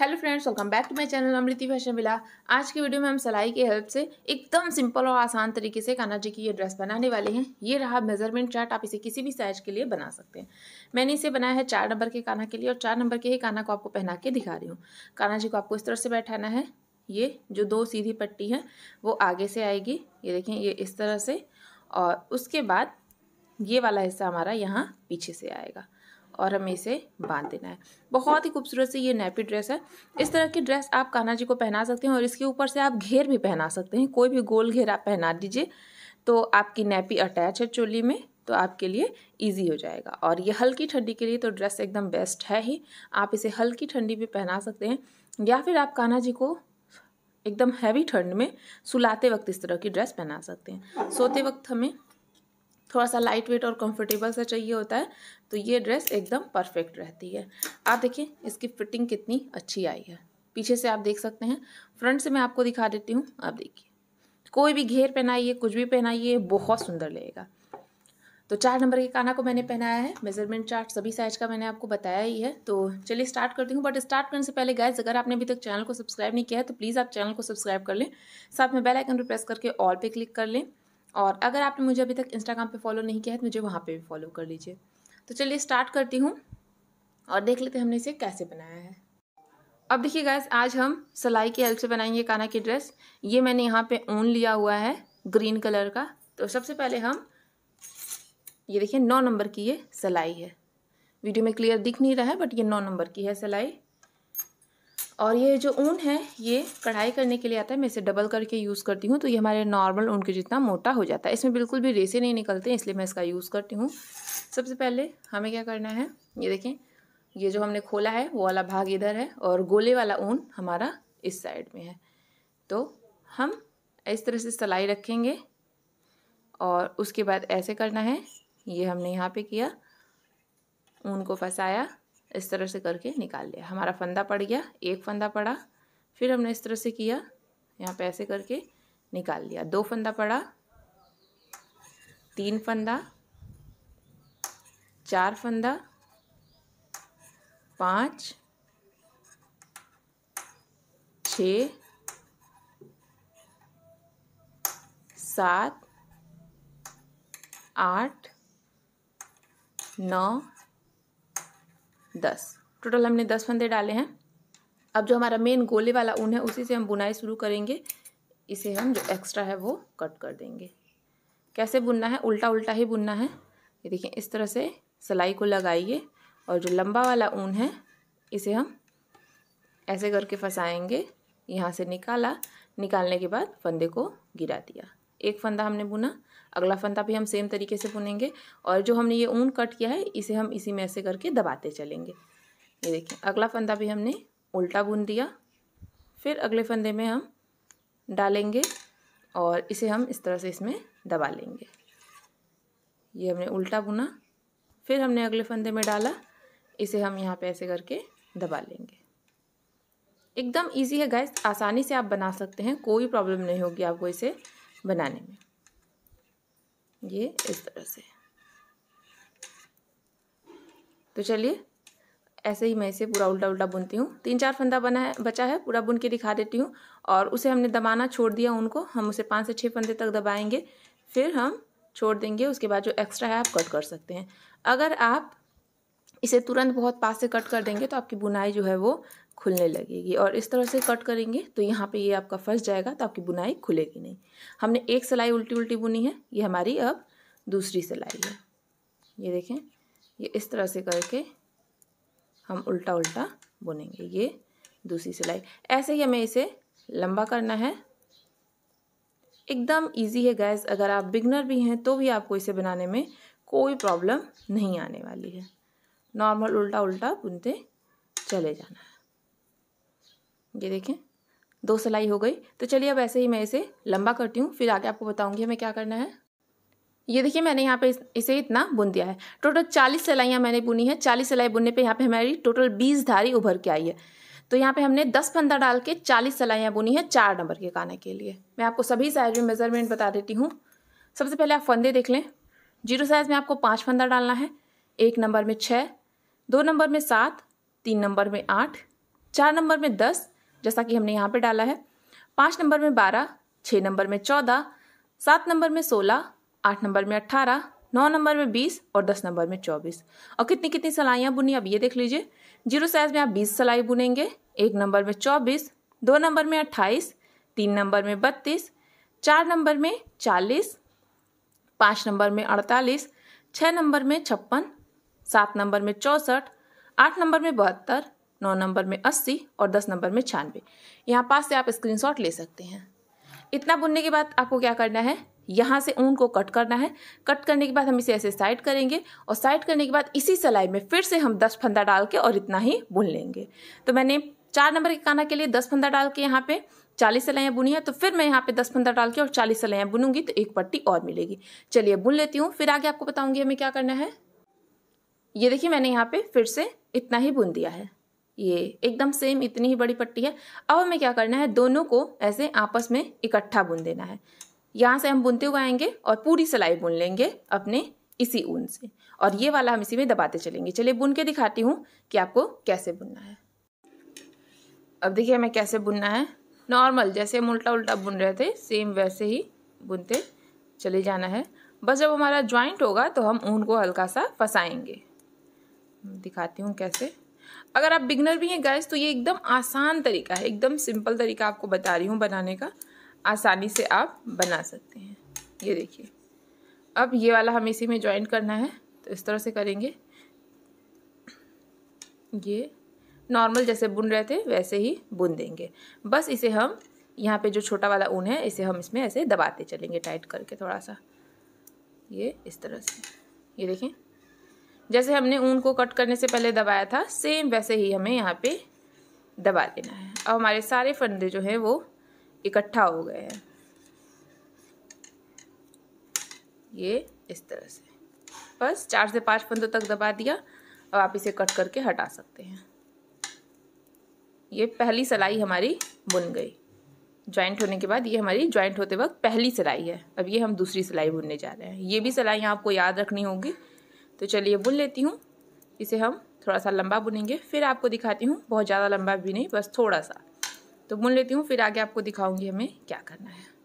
hello friends welcome back to my channel Amriti fashion villa आज की video में हम सिलाई की हेल्प से एकदम सिंपल और आसान तरीके से कान्हा जी की ये ड्रेस बनाने वाले हैं ये रहा मेजरमेंट चार्ट आप इसे किसी भी साइज के लिए बना सकते हैं मैंने इसे बनाया है चार नंबर के कान्हा के लिए और चार नंबर के ही काना को आपको पहना के दिखा रही हूँ कान्हा जी को आपको इस तरह से बैठाना है ये जो दो सीधी पट्टी है वो आगे से आएगी ये देखें ये इस तरह से और उसके बाद ये वाला हिस्सा हमारा यहाँ पीछे से आएगा और हमें इसे बांध देना है बहुत ही खूबसूरत से ये नेपी ड्रेस है इस तरह की ड्रेस आप कान्हा जी को पहना सकते हैं और इसके ऊपर से आप घेर भी पहना सकते हैं कोई भी गोल घेर आप पहना दीजिए तो आपकी नेपी अटैच है चोली में तो आपके लिए इजी हो जाएगा और ये हल्की ठंडी के लिए तो ड्रेस एकदम बेस्ट है ही आप इसे हल्की ठंडी भी पहना सकते हैं या फिर आप कान्हा जी को एकदम हैवी ठंड में सुलाते वक्त इस तरह की ड्रेस पहना सकते हैं सोते वक्त हमें थोड़ा सा लाइट वेट और कंफर्टेबल सा चाहिए होता है तो ये ड्रेस एकदम परफेक्ट रहती है आप देखिए इसकी फिटिंग कितनी अच्छी आई है पीछे से आप देख सकते हैं फ्रंट से मैं आपको दिखा देती हूँ आप देखिए कोई भी घेर पहनाइए कुछ भी पहनाइए बहुत सुंदर लगेगा तो चार नंबर के काना को मैंने पहनाया है मेजरमेंट चार्ट सभी साइज का मैंने आपको बताया ही है तो चलिए स्टार्ट करती हूँ बट स्टार्ट करने से पहले गाइज अगर आपने अभी तक चैनल को सब्सक्राइब नहीं किया है तो प्लीज़ आप चैनल को सब्सक्राइब कर लें साथ में बेल आइकन पर प्रेस करके ऑल पे क्लिक कर लें और अगर आपने मुझे अभी तक इंस्टाग्राम पे फॉलो नहीं किया है तो मुझे वहाँ पर भी फॉलो कर लीजिए तो चलिए स्टार्ट करती हूँ और देख लेते हैं हमने इसे कैसे बनाया है अब देखिए गैस आज हम सिलाई की हेल्प से बनाएंगे काना की ड्रेस ये मैंने यहाँ पे ऊन लिया हुआ है ग्रीन कलर का तो सबसे पहले हम ये देखिए नौ नंबर की ये सिलाई है वीडियो में क्लियर दिख नहीं रहा है बट ये नौ नंबर की है सिलाई और ये जो ऊन है ये कढ़ाई करने के लिए आता है मैं इसे डबल करके यूज़ करती हूँ तो ये हमारे नॉर्मल ऊन के जितना मोटा हो जाता है इसमें बिल्कुल भी रेसे नहीं निकलते इसलिए मैं इसका यूज़ करती हूँ सबसे पहले हमें क्या करना है ये देखें ये जो हमने खोला है वो वाला भाग इधर है और गोले वाला ऊन हमारा इस साइड में है तो हम इस तरह से सलाई रखेंगे और उसके बाद ऐसे करना है ये हमने यहाँ पे किया ऊन को फंसाया इस तरह से करके निकाल लिया हमारा फंदा पड़ गया एक फंदा पड़ा फिर हमने इस तरह से किया यहाँ पे ऐसे करके निकाल लिया दो फंदा पड़ा तीन फंदा चार फंदा पाँच छ सात आठ नौ दस टोटल हमने दस फंदे डाले हैं अब जो हमारा मेन गोले वाला ऊन है उसी से हम बुनाई शुरू करेंगे इसे हम जो एक्स्ट्रा है वो कट कर देंगे कैसे बुनना है उल्टा उल्टा ही बुनना है ये देखिए इस तरह से सिलाई को लगाइए और जो लंबा वाला ऊन है इसे हम ऐसे करके फंसाएंगे यहाँ से निकाला निकालने के बाद फंदे को गिरा दिया एक फंदा हमने बुना अगला फंदा भी हम सेम तरीके से बुनेंगे और जो हमने ये ऊन कट किया है इसे हम इसी में ऐसे करके दबाते चलेंगे ये देखिए अगला फंदा भी हमने उल्टा बुन दिया फिर अगले फंदे में हम डालेंगे और इसे हम इस तरह से इसमें दबा लेंगे ये हमने उल्टा बुना फिर हमने अगले फंदे में डाला इसे हम यहाँ पे ऐसे करके दबा लेंगे एकदम इजी है गैस आसानी से आप बना सकते हैं कोई प्रॉब्लम नहीं होगी आपको इसे बनाने में ये इस तरह से तो चलिए ऐसे ही मैं इसे पूरा उल्टा उल्टा बुनती हूँ तीन चार फंदा बना है बचा है पूरा बुन के दिखा देती हूँ और उसे हमने दबाना छोड़ दिया उनको हम उसे पाँच से छः फंदे तक दबाएंगे फिर हम छोड़ देंगे उसके बाद जो एक्स्ट्रा है आप कट कर सकते हैं अगर आप इसे तुरंत बहुत पास से कट कर देंगे तो आपकी बुनाई जो है वो खुलने लगेगी और इस तरह से कट करेंगे तो यहाँ पे ये आपका फंस जाएगा तो आपकी बुनाई खुलेगी नहीं हमने एक सिलाई उल्टी उल्टी बुनी है ये हमारी अब दूसरी सिलाई है ये देखें ये इस तरह से करके हम उल्टा उल्टा बुनेंगे ये दूसरी सिलाई ऐसे ही हमें इसे लंबा करना है एकदम इजी है गैस अगर आप बिगनर भी हैं तो भी आपको इसे बनाने में कोई प्रॉब्लम नहीं आने वाली है नॉर्मल उल्टा उल्टा बुनते चले जाना है ये देखें दो सिलाई हो गई तो चलिए अब ऐसे ही मैं इसे लंबा करती हूँ फिर आगे आपको बताऊँगी हमें क्या करना है ये देखिए मैंने यहाँ पे इसे इतना बुन दिया है टोटल चालीस सिलाइयाँ मैंने बुनी है चालीस सिलाई बुनने पे यहाँ पे हमारी टोटल बीस धारी उभर के आई है तो यहाँ पे हमने 10 फंदा डाल के 40 सलाइयाँ बुनी हैं चार नंबर के गाने के लिए मैं आपको सभी साइज़ में मेज़रमेंट बता देती हूँ सबसे पहले आप फंदे देख लें जीरो साइज़ में आपको पाँच फंदा डालना है एक नंबर में छः दो नंबर में सात तीन नंबर में आठ चार नंबर में दस जैसा कि हमने यहाँ पर डाला है पाँच नंबर में बारह छः नंबर में चौदह सात नंबर में सोलह आठ नंबर में अट्ठारह नौ नंबर में बीस और दस नंबर में चौबीस और कितनी कितनी सलाइयाँ बुनी अब ये देख लीजिए जीरो साइज में आप बीस सिलाई बुनेंगे एक नंबर में चौबीस दो नंबर में अट्ठाईस तीन नंबर में बत्तीस चार नंबर में चालीस पाँच नंबर में अड़तालीस छः नंबर में छप्पन सात नंबर में चौंसठ आठ नंबर में बहत्तर नौ नंबर में अस्सी और दस नंबर में छियानवे यहाँ पास से आप स्क्रीनशॉट ले सकते हैं इतना बुनने के बाद आपको क्या करना है यहाँ से ऊन को कट करना है कट करने के बाद हम इसे ऐसे साइड करेंगे और साइड करने के बाद इसी सिलाई में फिर से हम दस फंदा डाल के और इतना ही बुन लेंगे तो मैंने चार नंबर के काना के लिए दस फंदा डाल के यहाँ पे चालीस सिलाइयाँ बुनी है तो फिर मैं यहाँ पे दस फंदा डाल के और चालीस सिलाइयाँ बुनूंगी तो एक पट्टी और मिलेगी चलिए बुन लेती हूँ फिर आगे आपको बताऊँगी हमें क्या करना है ये देखिए मैंने यहाँ पर फिर से इतना ही बुन दिया है ये एकदम सेम इतनी ही बड़ी पट्टी है अब हमें क्या करना है दोनों को ऐसे आपस में इकट्ठा बुन देना है यहाँ से हम बुनते हुए आएंगे और पूरी सिलाई बुन लेंगे अपने इसी ऊन से और ये वाला हम इसी में दबाते चलेंगे चलिए बुन के दिखाती हूँ कि आपको कैसे बुनना है अब देखिए हमें कैसे बुनना है नॉर्मल जैसे हम उल्टा उल्टा बुन रहे थे सेम वैसे ही बुनते चले जाना है बस जब हमारा ज्वाइंट होगा तो हम ऊन को हल्का सा फंसाएंगे दिखाती हूँ कैसे अगर आप बिगनर भी हैं गैस तो ये एकदम आसान तरीका है एकदम सिंपल तरीका आपको बता रही हूँ बनाने का आसानी से आप बना सकते हैं ये देखिए अब ये वाला हम इसी में ज्वाइन करना है तो इस तरह से करेंगे ये नॉर्मल जैसे बुन रहे थे वैसे ही बुन देंगे बस इसे हम यहाँ पे जो छोटा वाला ऊन है इसे हम इसमें ऐसे दबाते चलेंगे टाइट करके थोड़ा सा ये इस तरह से ये देखें जैसे हमने ऊन को कट करने से पहले दबाया था सेम वैसे ही हमें यहाँ पे दबा देना है अब हमारे सारे फंदे जो हैं वो इकट्ठा हो गए हैं ये इस तरह से बस चार से पाँच फंदों तक दबा दिया अब आप इसे कट करके हटा सकते हैं ये पहली सिलाई हमारी बुन गई ज्वाइंट होने के बाद ये हमारी ज्वाइंट होते वक्त पहली सिलाई है अब ये हम दूसरी सिलाई बुनने जा रहे हैं ये भी सिलाई आपको याद रखनी होगी तो चलिए बुन लेती हूँ इसे हम थोड़ा सा लंबा बुनेंगे फिर आपको दिखाती हूँ बहुत ज़्यादा लंबा भी नहीं बस थोड़ा सा तो बुन लेती हूँ फिर आगे आपको दिखाऊँगी हमें क्या करना है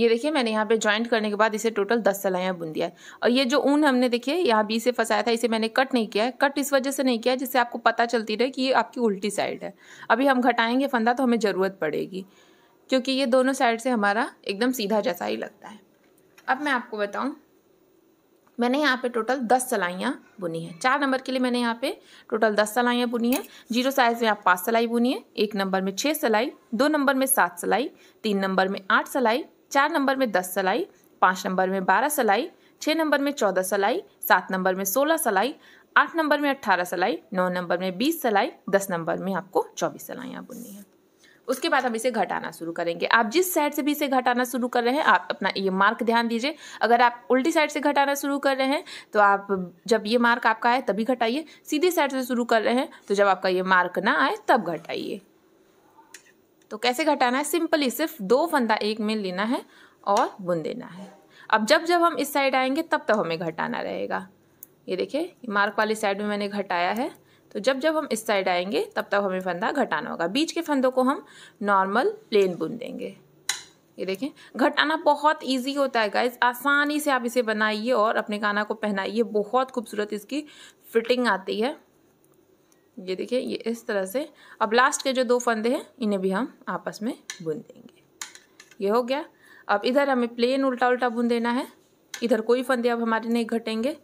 ये देखिए मैंने यहाँ पे ज्वाइंट करने के बाद इसे टोटल दस सलाइयाँ बुन दिया है और ये जो ऊन हमने देखिए यहाँ बी से फंसाया था इसे मैंने कट नहीं किया है कट इस वजह से नहीं किया जिससे आपको पता चलती रहे कि ये आपकी उल्टी साइड है अभी हम घटाएंगे फंदा तो हमें ज़रूरत पड़ेगी क्योंकि ये दोनों साइड से हमारा एकदम सीधा जैसा ही लगता है अब मैं आपको बताऊँ मैंने यहाँ पे टोटल दस सलाइयाँ बुनी हैं चार नंबर के लिए मैंने यहाँ पे टोटल दस सलाइयाँ बुनी हैं जीरो साइज़ में आप पाँच सलाई बुनी है एक नंबर में छः सलाई दो नंबर में सात सलाई तीन नंबर में आठ सलाई चार नंबर में दस सलाई पाँच नंबर में बारह सलाई छः नंबर में चौदह सलाई सात नंबर में सोलह सलाई आठ नंबर में अट्ठारह सलाई नौ नंबर में बीस सलाई दस नंबर में आपको चौबीस सलाइयाँ बुननी है उसके बाद हम इसे घटाना शुरू करेंगे आप जिस साइड से भी इसे घटाना शुरू कर रहे हैं आप अपना ये मार्क ध्यान दीजिए अगर आप उल्टी साइड से घटाना शुरू कर रहे हैं तो आप जब ये मार्क आपका आए तभी घटाइए सीधे साइड से शुरू कर रहे हैं तो जब आपका ये मार्क ना आए तब घटाइए तो कैसे घटाना है सिंपली सिर्फ दो फंदा एक में लेना है और बुन देना है अब जब जब हम इस साइड आएंगे तब तब हमें घटाना रहेगा ये देखिए मार्क वाली साइड में मैंने घटाया है तो जब जब हम इस साइड आएंगे तब तक हमें फंदा घटाना होगा बीच के फंदों को हम नॉर्मल प्लेन बुन देंगे ये देखें घटाना बहुत इजी होता है गाइज आसानी से आप इसे बनाइए और अपने गाना को पहनाइए बहुत खूबसूरत इसकी फिटिंग आती है ये देखिए ये इस तरह से अब लास्ट के जो दो फंदे हैं इन्हें भी हम आपस में बुन देंगे ये हो गया अब इधर हमें प्लेन उल्टा उल्टा बुन देना है इधर कोई फंदे अब हमारे नहीं घटेंगे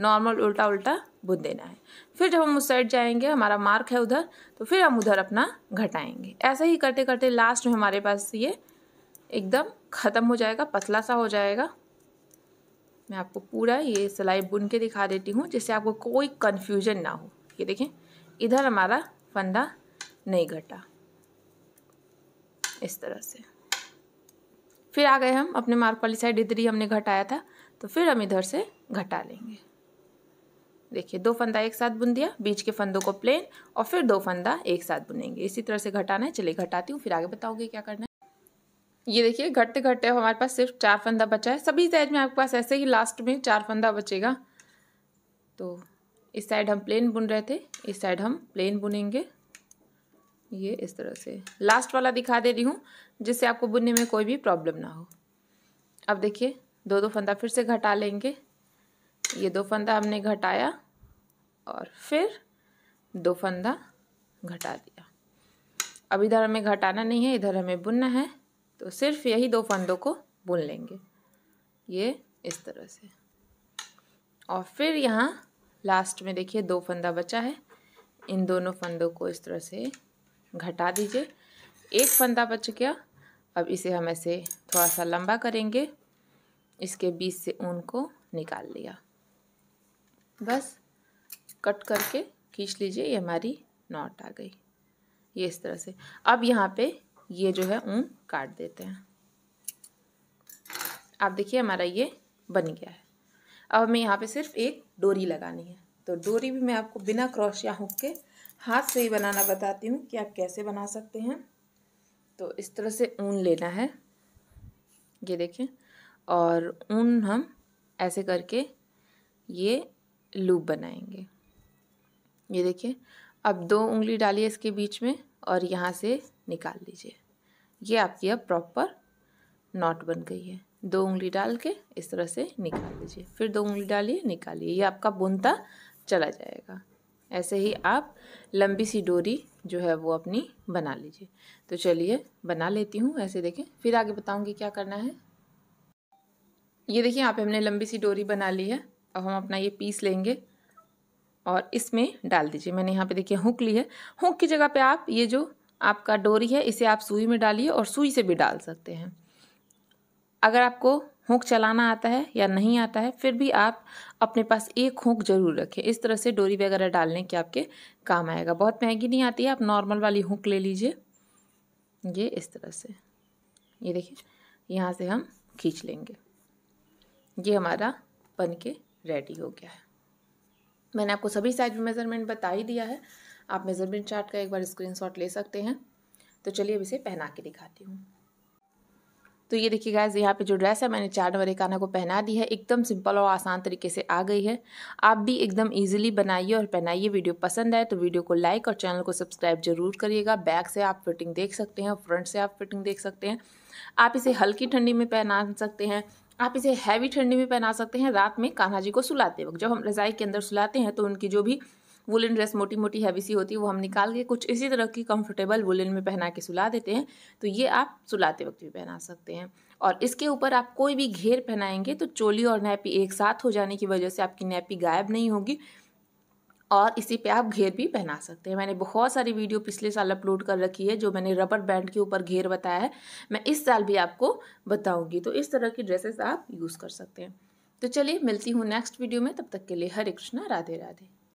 नॉर्मल उल्टा उल्टा बुन देना है फिर जब हम उस साइड जाएंगे हमारा मार्क है उधर तो फिर हम उधर अपना घटाएंगे ऐसा ही करते करते लास्ट में हमारे पास ये एकदम ख़त्म हो जाएगा पतला सा हो जाएगा मैं आपको पूरा ये सिलाई बुन के दिखा देती हूँ जिससे आपको कोई कन्फ्यूजन ना हो ये देखें इधर हमारा फंदा नहीं घटा इस तरह से फिर आ गए हम अपने मार्क वाली साइड इधर ही हमने घटाया था तो फिर हम इधर से घटा लेंगे देखिए दो फंदा एक साथ बुन दिया बीच के फंदों को प्लेन और फिर दो फंदा एक साथ बुनेंगे इसी तरह से घटाना है चलिए घटाती हूँ फिर आगे बताओगे क्या करना है ये देखिए घटते घटते हमारे पास सिर्फ चार फंदा बचा है सभी साइड में आपके पास ऐसे ही लास्ट में चार फंदा बचेगा तो इस साइड हम प्लेन बुन रहे थे इस साइड हम प्लेन बुनेंगे ये इस तरह से लास्ट वाला दिखा दे रही हूँ जिससे आपको बुनने में कोई भी प्रॉब्लम ना हो अब देखिए दो दो फंदा फिर से घटा लेंगे ये दो फंदा हमने घटाया और फिर दो फंदा घटा दिया अब इधर हमें घटाना नहीं है इधर हमें बुनना है तो सिर्फ यही दो फंदों को बुन लेंगे ये इस तरह से और फिर यहाँ लास्ट में देखिए दो फंदा बचा है इन दोनों फंदों को इस तरह से घटा दीजिए एक फंदा बच गया अब इसे हम ऐसे थोड़ा सा लंबा करेंगे इसके बीच से ऊन को निकाल लिया बस कट करके खींच लीजिए ये हमारी नॉट आ गई ये इस तरह से अब यहाँ पे ये जो है ऊन काट देते हैं आप देखिए हमारा ये बन गया है अब हमें यहाँ पे सिर्फ एक डोरी लगानी है तो डोरी भी मैं आपको बिना क्रॉश या हुक के हाथ से ही बनाना बताती हूँ कि आप कैसे बना सकते हैं तो इस तरह से ऊन लेना है ये देखें और ऊन हम ऐसे करके ये लूप बनाएंगे ये देखिए अब दो उंगली डालिए इसके बीच में और यहाँ से निकाल लीजिए ये आपकी अब प्रॉपर नॉट बन गई है दो उंगली डाल के इस तरह से निकाल लीजिए फिर दो उंगली डालिए निकालिए ये आपका बुनता चला जाएगा ऐसे ही आप लंबी सी डोरी जो है वो अपनी बना लीजिए तो चलिए बना लेती हूँ ऐसे देखें फिर आगे बताऊँगी क्या करना है ये देखिए यहाँ पे हमने लंबी सी डोरी बना ली है अब हम अपना ये पीस लेंगे और इसमें डाल दीजिए मैंने यहाँ पे देखिए हुक ली है हुक की जगह पे आप ये जो आपका डोरी है इसे आप सुई में डालिए और सुई से भी डाल सकते हैं अगर आपको हुक चलाना आता है या नहीं आता है फिर भी आप अपने पास एक हुक जरूर रखें इस तरह से डोरी वगैरह डालने के आपके काम आएगा बहुत महंगी नहीं आती है आप नॉर्मल वाली हुक ले लीजिए ये इस तरह से ये देखिए यहाँ से हम खींच लेंगे ये हमारा बन के रेडी हो गया है मैंने आपको सभी साइज में मेज़रमेंट बता ही दिया है आप मेज़रमेंट चार्ट का एक बार स्क्रीनशॉट ले सकते हैं तो चलिए अब इसे पहना के दिखाती हूँ तो ये देखिए गाइज यहाँ पे जो ड्रेस है मैंने चार नंबर आना को पहना दी है एकदम सिंपल और आसान तरीके से आ गई है आप भी एकदम इजीली बनाइए और पहनाइए वीडियो पसंद आए तो वीडियो को लाइक और चैनल को सब्सक्राइब जरूर करिएगा बैक से आप फिटिंग देख सकते हैं फ्रंट से आप फिटिंग देख सकते हैं आप इसे हल्की ठंडी में पहना सकते हैं आप इसे हैवी ठंडी में पहना सकते हैं रात में कान्हा जी को सुलाते वक्त जब हम रजाई के अंदर सुलाते हैं तो उनकी जो भी वुलन ड्रेस मोटी मोटी हैवी सी होती है वो हम निकाल के कुछ इसी तरह की कंफर्टेबल वुलन में पहना के सुला देते हैं तो ये आप सुलाते वक्त भी पहना सकते हैं और इसके ऊपर आप कोई भी घेर पहनाएंगे तो चोली और नैपी एक साथ हो जाने की वजह से आपकी नैपी गायब नहीं होगी और इसी पे आप घेर भी पहना सकते हैं मैंने बहुत सारी वीडियो पिछले साल अपलोड कर रखी है जो मैंने रबर बैंड के ऊपर घेर बताया है मैं इस साल भी आपको बताऊंगी तो इस तरह की ड्रेसेस आप यूज़ कर सकते हैं तो चलिए मिलती हूँ नेक्स्ट वीडियो में तब तक के लिए हरे कृष्णा राधे राधे